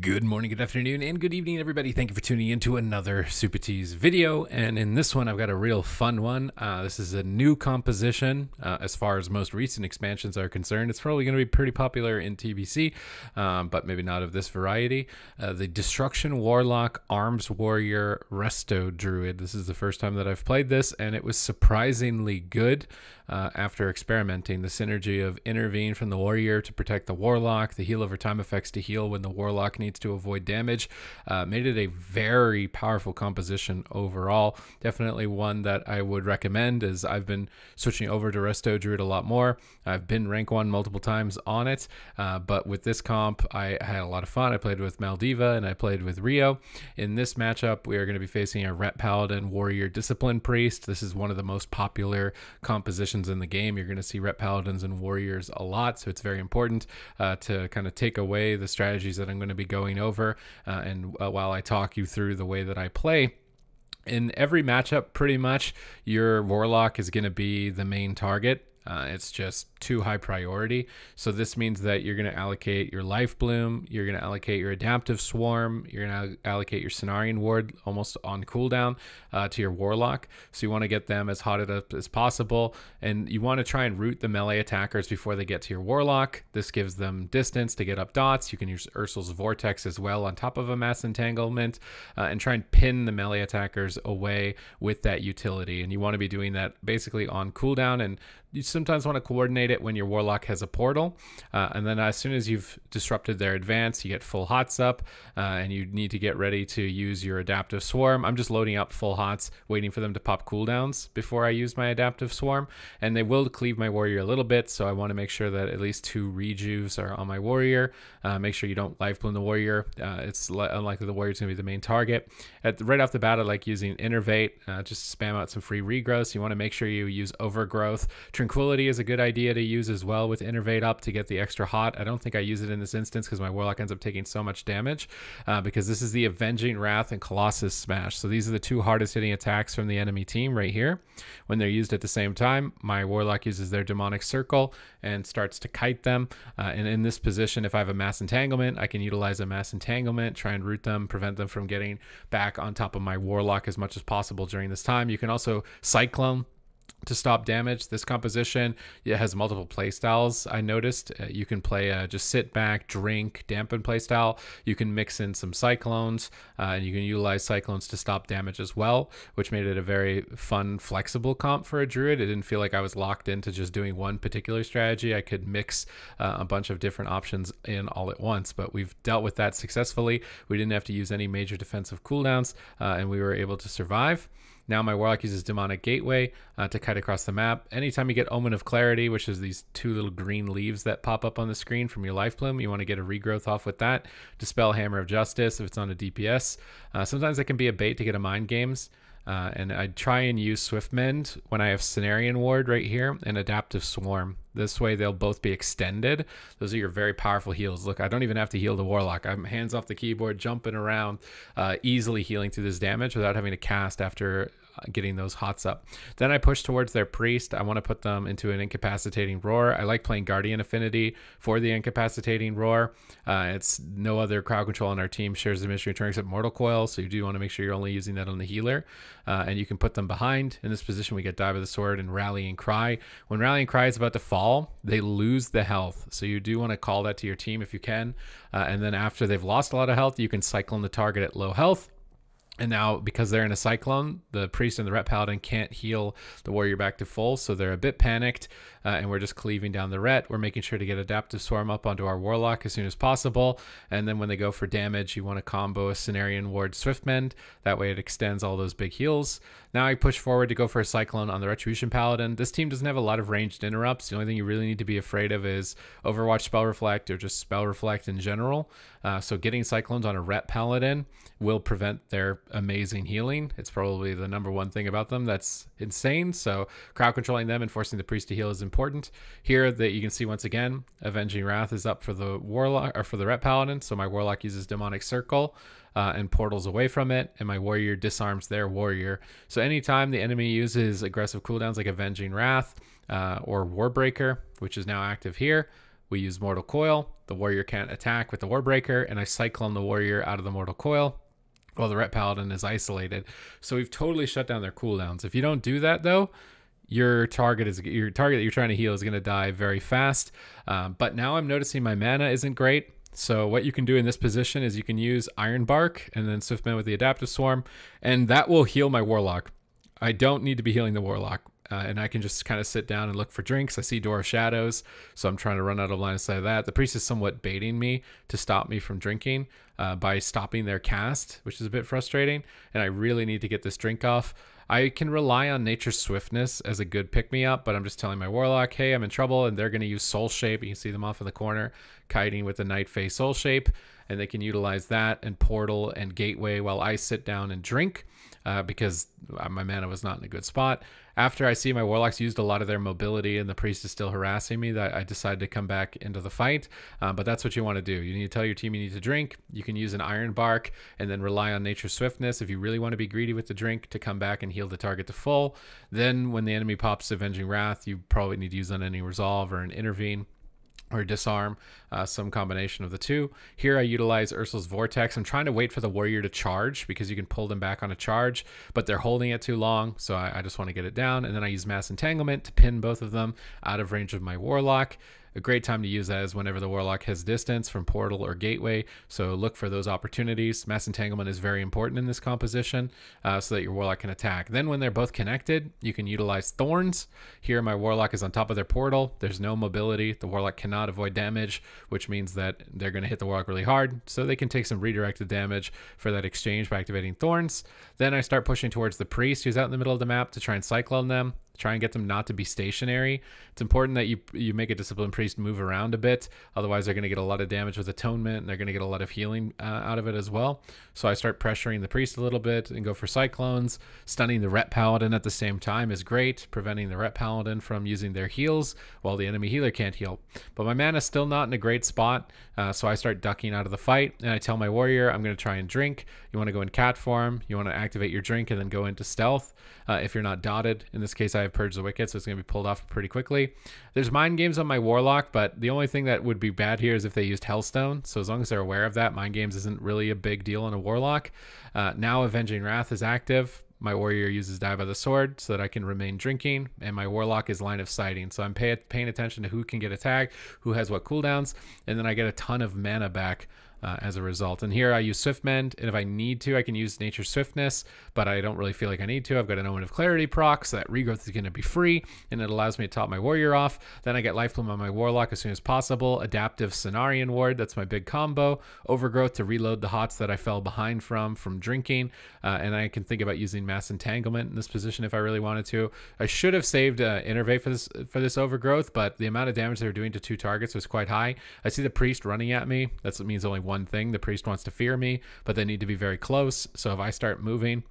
Good morning, good afternoon, and good evening, everybody. Thank you for tuning in to another Super Tease video. And in this one, I've got a real fun one. Uh, this is a new composition uh, as far as most recent expansions are concerned. It's probably going to be pretty popular in TBC, um, but maybe not of this variety. Uh, the Destruction Warlock Arms Warrior Resto Druid. This is the first time that I've played this, and it was surprisingly good. Uh, after experimenting. The synergy of intervene from the warrior to protect the warlock, the heal over time effects to heal when the warlock needs to avoid damage, uh, made it a very powerful composition overall. Definitely one that I would recommend as I've been switching over to Resto Druid a lot more. I've been rank one multiple times on it, uh, but with this comp, I had a lot of fun. I played with Maldiva and I played with Rio. In this matchup, we are going to be facing a Ret Paladin Warrior Discipline Priest. This is one of the most popular compositions in the game. You're going to see Rep Paladins and Warriors a lot, so it's very important uh, to kind of take away the strategies that I'm going to be going over. Uh, and uh, while I talk you through the way that I play, in every matchup, pretty much, your Warlock is going to be the main target uh, it's just too high priority. So this means that you're going to allocate your life bloom, you're going to allocate your adaptive swarm, you're going to allocate your Cenarian ward almost on cooldown uh, to your warlock. So you want to get them as hotted up as possible, and you want to try and root the melee attackers before they get to your warlock. This gives them distance to get up dots. You can use Ursul's vortex as well on top of a mass entanglement, uh, and try and pin the melee attackers away with that utility. And you want to be doing that basically on cooldown and you sometimes want to coordinate it when your warlock has a portal, uh, and then as soon as you've disrupted their advance, you get full hots up, uh, and you need to get ready to use your adaptive swarm. I'm just loading up full hots, waiting for them to pop cooldowns before I use my adaptive swarm, and they will cleave my warrior a little bit, so I want to make sure that at least two rejuves are on my warrior. Uh, make sure you don't life bloom the warrior. Uh, it's unlikely the warrior's going to be the main target. At the, right off the bat, I like using innervate, uh, just spam out some free regrowth. So you want to make sure you use overgrowth. Tranquility is a good idea to use as well with Innervate Up to get the extra hot. I don't think I use it in this instance because my Warlock ends up taking so much damage uh, because this is the Avenging Wrath and Colossus Smash. So these are the two hardest hitting attacks from the enemy team right here. When they're used at the same time, my Warlock uses their Demonic Circle and starts to kite them. Uh, and in this position, if I have a Mass Entanglement, I can utilize a Mass Entanglement, try and root them, prevent them from getting back on top of my Warlock as much as possible during this time. You can also Cyclone to stop damage. This composition it has multiple playstyles. I noticed uh, you can play uh, just sit back, drink, dampen playstyle. You can mix in some cyclones, uh, and you can utilize cyclones to stop damage as well, which made it a very fun, flexible comp for a druid. It didn't feel like I was locked into just doing one particular strategy. I could mix uh, a bunch of different options in all at once. But we've dealt with that successfully. We didn't have to use any major defensive cooldowns, uh, and we were able to survive. Now my Warlock uses Demonic Gateway uh, to kite across the map. Anytime you get Omen of Clarity, which is these two little green leaves that pop up on the screen from your Life Plume, you want to get a regrowth off with that. Dispel Hammer of Justice if it's on a DPS. Uh, sometimes it can be a bait to get a Mind Games. Uh, and I try and use SwiftMend when I have Scenarian Ward right here and Adaptive Swarm. This way they'll both be extended. Those are your very powerful heals. Look, I don't even have to heal the Warlock. I'm hands off the keyboard, jumping around, uh, easily healing through this damage without having to cast after getting those hots up. Then I push towards their priest. I want to put them into an incapacitating roar. I like playing guardian affinity for the incapacitating roar. Uh, it's no other crowd control on our team shares the mystery turn except mortal coil, so you do want to make sure you're only using that on the healer. Uh, and you can put them behind. In this position, we get dive of the sword and rally and cry. When rally and cry is about to fall, they lose the health, so you do want to call that to your team if you can. Uh, and then after they've lost a lot of health, you can cycle in the target at low health and now, because they're in a cyclone, the priest and the rep paladin can't heal the warrior back to full, so they're a bit panicked uh, and we're just cleaving down the ret. We're making sure to get Adaptive Swarm up onto our Warlock as soon as possible, and then when they go for damage, you want to combo a scenarian Ward Swiftmend. That way it extends all those big heals. Now I push forward to go for a Cyclone on the Retribution Paladin. This team doesn't have a lot of ranged interrupts. The only thing you really need to be afraid of is Overwatch Spell Reflect or just Spell Reflect in general. Uh, so getting Cyclones on a Ret Paladin will prevent their amazing healing. It's probably the number one thing about them that's insane. So crowd controlling them and forcing the Priest to heal is important important. Here that you can see once again, Avenging Wrath is up for the Warlock or for the Ret Paladin. So my Warlock uses Demonic Circle uh, and portals away from it, and my Warrior disarms their Warrior. So anytime the enemy uses aggressive cooldowns like Avenging Wrath uh, or Warbreaker, which is now active here, we use Mortal Coil. The Warrior can't attack with the Warbreaker, and I Cyclone the Warrior out of the Mortal Coil while the Ret Paladin is isolated. So we've totally shut down their cooldowns. If you don't do that though, your target is your target that you're trying to heal is going to die very fast. Um, but now I'm noticing my mana isn't great. So what you can do in this position is you can use Iron Bark and then Swiftman with the Adaptive Swarm, and that will heal my Warlock. I don't need to be healing the Warlock, uh, and I can just kind of sit down and look for drinks. I see Door of Shadows, so I'm trying to run out of line of sight of that. The priest is somewhat baiting me to stop me from drinking uh, by stopping their cast, which is a bit frustrating, and I really need to get this drink off. I can rely on Nature's Swiftness as a good pick me up, but I'm just telling my Warlock, hey, I'm in trouble, and they're going to use Soul Shape. You can see them off in the corner kiting with the face Soul Shape, and they can utilize that and Portal and Gateway while I sit down and drink. Uh, because uh, my mana was not in a good spot. After I see my warlocks used a lot of their mobility and the priest is still harassing me, that I decide to come back into the fight. Um, but that's what you want to do. You need to tell your team you need to drink. You can use an iron bark and then rely on nature's swiftness if you really want to be greedy with the drink to come back and heal the target to full. Then when the enemy pops avenging wrath, you probably need to use any resolve or an intervene or disarm, uh, some combination of the two. Here I utilize Ursel's Vortex. I'm trying to wait for the warrior to charge because you can pull them back on a charge, but they're holding it too long, so I, I just want to get it down. And then I use Mass Entanglement to pin both of them out of range of my Warlock. A great time to use that is whenever the warlock has distance from portal or gateway. So look for those opportunities. Mass entanglement is very important in this composition uh, so that your warlock can attack. Then when they're both connected, you can utilize thorns. Here my warlock is on top of their portal. There's no mobility. The warlock cannot avoid damage, which means that they're going to hit the warlock really hard. So they can take some redirected damage for that exchange by activating thorns. Then I start pushing towards the priest who's out in the middle of the map to try and cyclone them. Try and get them not to be stationary. It's important that you you make a disciplined priest move around a bit. Otherwise, they're going to get a lot of damage with atonement, and they're going to get a lot of healing uh, out of it as well. So I start pressuring the priest a little bit and go for cyclones. Stunning the ret paladin at the same time is great, preventing the ret paladin from using their heals while the enemy healer can't heal. But my is still not in a great spot, uh, so I start ducking out of the fight, and I tell my warrior I'm going to try and drink. You want to go in cat form. You want to activate your drink and then go into stealth uh, if you're not dotted. In this case, I I've purged the wicket, so it's going to be pulled off pretty quickly. There's mind games on my warlock, but the only thing that would be bad here is if they used Hellstone. So as long as they're aware of that, mind games isn't really a big deal on a warlock. Uh, now Avenging Wrath is active. My warrior uses Die by the Sword so that I can remain drinking, and my warlock is Line of Sighting. So I'm pay- paying attention to who can get attacked, who has what cooldowns, and then I get a ton of mana back uh, as a result. And here I use SwiftMend, and if I need to, I can use Nature Swiftness, but I don't really feel like I need to. I've got an Omen of Clarity proc, so that regrowth is going to be free, and it allows me to top my Warrior off. Then I get Life Bloom on my Warlock as soon as possible, Adaptive Cenarian Ward, that's my big combo, Overgrowth to reload the hots that I fell behind from from drinking, uh, and I can think about using Mass Entanglement in this position if I really wanted to. I should have saved uh, Innervate for this, for this Overgrowth, but the amount of damage they were doing to two targets was quite high. I see the Priest running at me, that means only one thing. The priest wants to fear me, but they need to be very close. So if I start moving,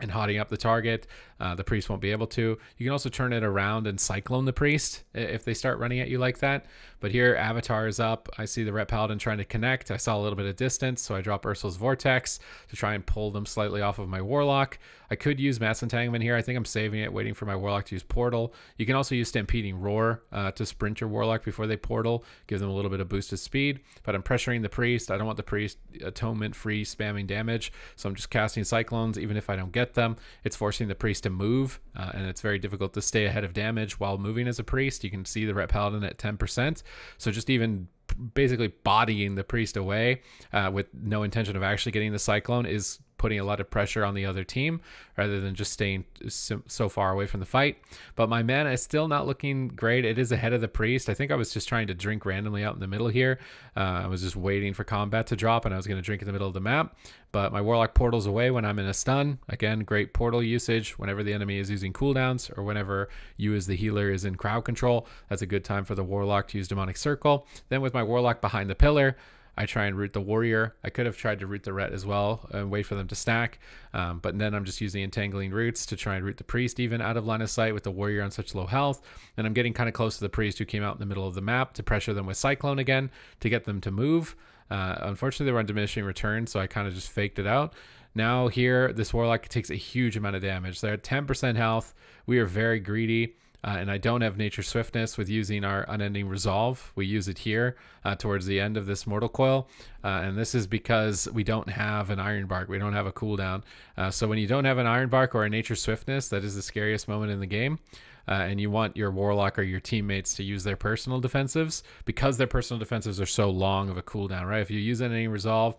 and hotting up the target. Uh, the priest won't be able to. You can also turn it around and cyclone the priest if they start running at you like that. But here, Avatar is up. I see the Red Paladin trying to connect. I saw a little bit of distance, so I drop Ursula's Vortex to try and pull them slightly off of my Warlock. I could use Mass Entanglement here. I think I'm saving it, waiting for my Warlock to use Portal. You can also use Stampeding Roar uh, to sprint your Warlock before they Portal, give them a little bit of boosted speed. But I'm pressuring the Priest. I don't want the Priest Atonement-free spamming damage, so I'm just casting Cyclones even if I don't get them. It's forcing the Priest to move, uh, and it's very difficult to stay ahead of damage while moving as a Priest. You can see the Ret Paladin at 10%, so just even basically bodying the priest away uh, with no intention of actually getting the cyclone is putting a lot of pressure on the other team rather than just staying so far away from the fight. But my mana is still not looking great. It is ahead of the priest. I think I was just trying to drink randomly out in the middle here. Uh, I was just waiting for combat to drop and I was going to drink in the middle of the map. But my warlock portals away when I'm in a stun. Again, great portal usage whenever the enemy is using cooldowns or whenever you as the healer is in crowd control. That's a good time for the warlock to use demonic circle. Then with my warlock behind the pillar, I try and root the warrior. I could have tried to root the ret as well and wait for them to stack, um, but then I'm just using entangling roots to try and root the priest even out of line of sight with the warrior on such low health. And I'm getting kind of close to the priest who came out in the middle of the map to pressure them with cyclone again to get them to move. Uh, unfortunately, they were on diminishing returns, so I kind of just faked it out. Now here, this warlock takes a huge amount of damage. They're at 10% health. We are very greedy. Uh, and I don't have nature swiftness with using our unending resolve. We use it here uh, towards the end of this mortal coil. Uh, and this is because we don't have an iron bark. We don't have a cooldown. Uh, so when you don't have an iron bark or a nature swiftness, that is the scariest moment in the game. Uh, and you want your warlock or your teammates to use their personal defensives because their personal defensives are so long of a cooldown, right? If you use unending resolve,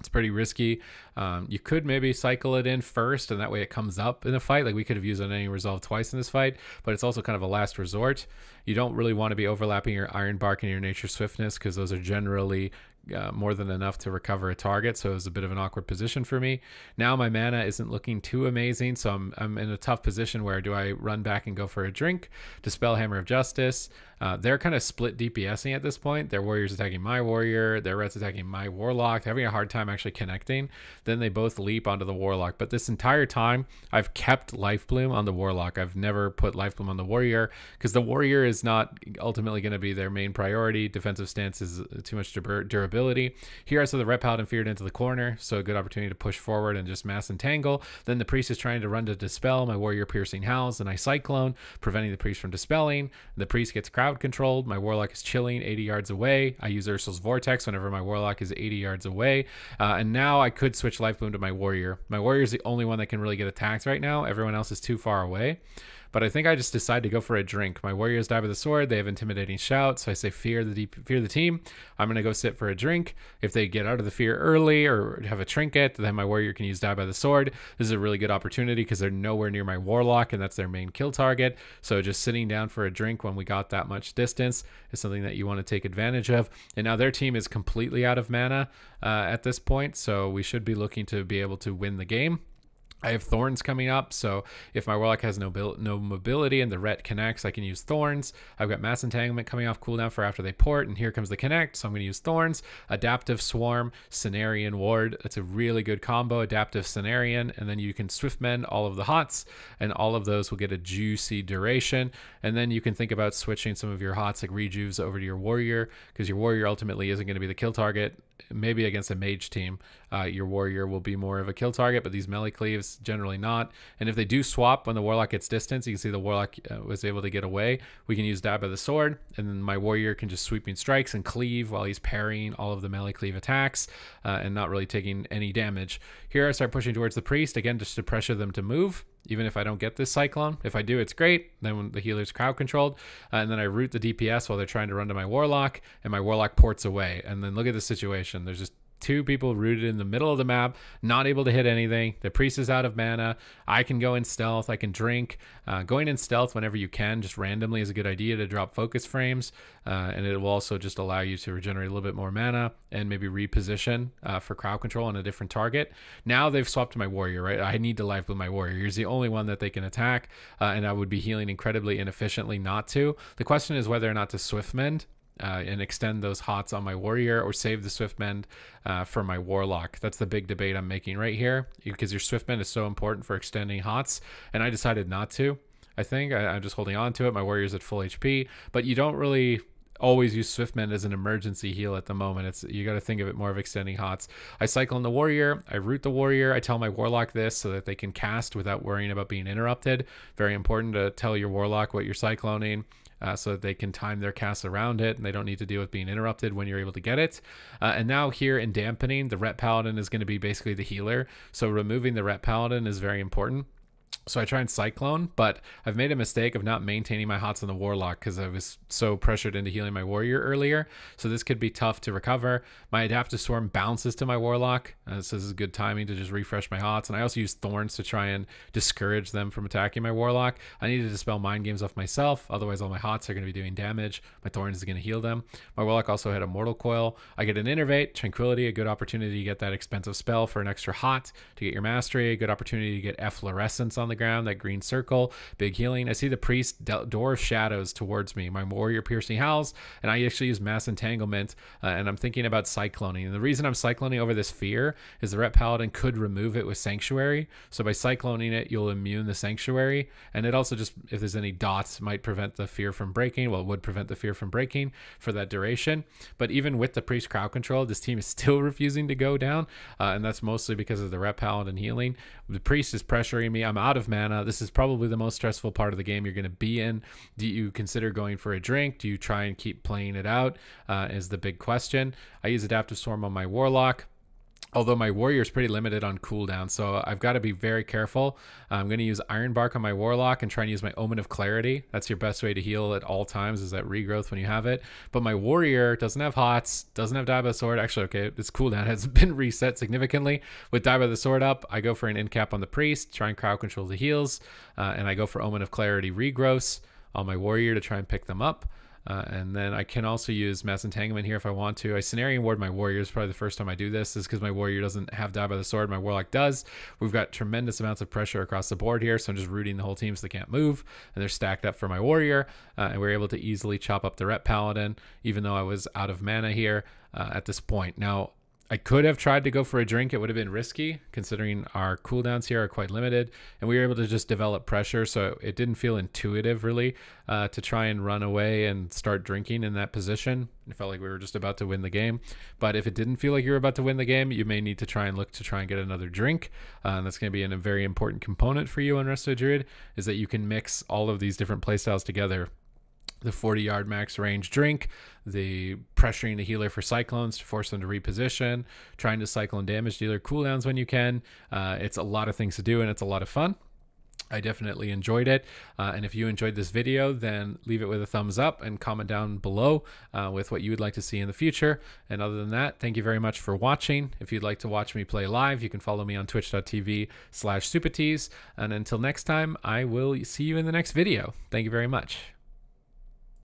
it's pretty risky. Um, you could maybe cycle it in first, and that way it comes up in a fight. Like we could have used any resolve twice in this fight, but it's also kind of a last resort. You don't really want to be overlapping your iron bark and your nature swiftness because those are generally uh, more than enough to recover a target, so it was a bit of an awkward position for me. Now my mana isn't looking too amazing, so I'm, I'm in a tough position where do I run back and go for a drink? Dispel Hammer of Justice. Uh, they're kind of split DPSing at this point. Their warrior's attacking my warrior, their red's attacking my warlock, having a hard time actually connecting. Then they both leap onto the warlock. But this entire time, I've kept Life Bloom on the warlock. I've never put Life Bloom on the warrior because the warrior is not ultimately going to be their main priority. Defensive stance is too much durability here Here, saw the red paladin feared into the corner, so a good opportunity to push forward and just mass entangle. Then the priest is trying to run to dispel my warrior piercing howls, and I cyclone, preventing the priest from dispelling. The priest gets crowd controlled. My warlock is chilling 80 yards away. I use Ursul's vortex whenever my warlock is 80 yards away, uh, and now I could switch life bloom to my warrior. My warrior is the only one that can really get attacked right now. Everyone else is too far away. But I think I just decide to go for a drink. My warriors die by the sword. They have intimidating shouts. So I say, fear the deep, fear the team. I'm gonna go sit for a drink. If they get out of the fear early or have a trinket, then my warrior can use die by the sword. This is a really good opportunity because they're nowhere near my warlock, and that's their main kill target. So just sitting down for a drink when we got that much distance is something that you want to take advantage of. And now their team is completely out of mana uh, at this point, so we should be looking to be able to win the game. I have thorns coming up, so if my warlock has no bil- no mobility and the ret connects, I can use thorns. I've got mass entanglement coming off cooldown for after they port, and here comes the connect, so I'm going to use thorns. Adaptive swarm, scenarian ward. That's a really good combo. Adaptive scenarian, and then you can swift mend all of the hots, and all of those will get a juicy duration. And then you can think about switching some of your hots like rejuves over to your warrior, because your warrior ultimately isn't going to be the kill target maybe against a mage team, uh, your warrior will be more of a kill target, but these melee cleaves generally not. And if they do swap when the warlock gets distance, you can see the warlock uh, was able to get away. We can use dab of the sword, and then my warrior can just sweeping strikes and cleave while he's parrying all of the melee cleave attacks uh, and not really taking any damage. Here I start pushing towards the priest again just to pressure them to move even if I don't get this Cyclone. If I do, it's great. Then the healer's crowd controlled. Uh, and then I root the DPS while they're trying to run to my Warlock, and my Warlock ports away. And then look at the situation. There's just two people rooted in the middle of the map, not able to hit anything. The priest is out of mana. I can go in stealth. I can drink. Uh, going in stealth whenever you can, just randomly, is a good idea to drop focus frames, uh, and it will also just allow you to regenerate a little bit more mana and maybe reposition uh, for crowd control on a different target. Now they've swapped my warrior, right? I need to life with my warrior. He's the only one that they can attack, uh, and I would be healing incredibly inefficiently not to. The question is whether or not to swift mend uh, and extend those hots on my warrior or save the swiftmend uh, for my warlock. That's the big debate I'm making right here because your swiftmend is so important for extending hots, and I decided not to. I think I, am just holding on to it. My warrior's at full HP, but you don't really always use swiftmend as an emergency heal at the moment. It's you got to think of it more of extending hots. I cycle in the warrior, I root the warrior, I tell my warlock this so that they can cast without worrying about being interrupted. Very important to tell your warlock what you're cycloning uh, so that they can time their casts around it and they don't need to deal with being interrupted when you're able to get it. Uh, and now here in dampening, the Ret Paladin is going to be basically the healer. So removing the Ret Paladin is very important. So I tried Cyclone, but I've made a mistake of not maintaining my hots on the Warlock because I was so pressured into healing my Warrior earlier. So this could be tough to recover. My Adaptive Swarm bounces to my Warlock. Uh, so this is good timing to just refresh my hots. And I also use Thorns to try and discourage them from attacking my Warlock. I need to dispel Mind Games off myself. Otherwise, all my hots are going to be doing damage. My Thorns is going to heal them. My Warlock also had a Mortal Coil. I get an Innervate, Tranquility, a good opportunity to get that expensive spell for an extra hot to get your Mastery, a good opportunity to get Efflorescence on the the ground, that green circle, big healing. I see the priest door of shadows towards me. My warrior piercing howls, and I actually use mass entanglement. Uh, and I'm thinking about cycloning. And the reason I'm cycloning over this fear is the rep paladin could remove it with sanctuary. So by cycloning it, you'll immune the sanctuary, and it also just if there's any dots might prevent the fear from breaking. Well, it would prevent the fear from breaking for that duration. But even with the priest crowd control, this team is still refusing to go down, uh, and that's mostly because of the rep paladin healing. The priest is pressuring me. I'm out of of mana. This is probably the most stressful part of the game you're going to be in. Do you consider going for a drink? Do you try and keep playing it out? Uh, is the big question. I use Adaptive Storm on my Warlock. Although my warrior is pretty limited on cooldown, so I've got to be very careful. Uh, I'm going to use Iron Bark on my warlock and try and use my Omen of Clarity. That's your best way to heal at all times is that regrowth when you have it. But my warrior doesn't have Hots, doesn't have Die by the Sword. Actually, okay, this cooldown has been reset significantly. With Die by the Sword up, I go for an end cap on the Priest, try and crowd control the heals, uh, and I go for Omen of Clarity regrowth on my warrior to try and pick them up. Uh, and then I can also use Mass Entanglement here if I want to. I Scenarian Ward my warriors. probably the first time I do this, is because my Warrior doesn't have Die by the Sword, my Warlock does. We've got tremendous amounts of pressure across the board here, so I'm just rooting the whole team so they can't move, and they're stacked up for my Warrior, uh, and we're able to easily chop up the Rep Paladin, even though I was out of mana here uh, at this point. Now, I could have tried to go for a drink. It would have been risky considering our cooldowns here are quite limited and we were able to just develop pressure. So it didn't feel intuitive really uh, to try and run away and start drinking in that position. It felt like we were just about to win the game. But if it didn't feel like you were about to win the game, you may need to try and look to try and get another drink. Uh, and that's going to be an, a very important component for you on Resto Druid is that you can mix all of these different playstyles together the 40 yard max range drink, the pressuring the healer for cyclones to force them to reposition, trying to cyclone damage dealer cooldowns when you can. Uh, it's a lot of things to do and it's a lot of fun. I definitely enjoyed it. Uh, and if you enjoyed this video, then leave it with a thumbs up and comment down below uh, with what you would like to see in the future. And other than that, thank you very much for watching. If you'd like to watch me play live, you can follow me on twitch.tv slash supertees. And until next time, I will see you in the next video. Thank you very much.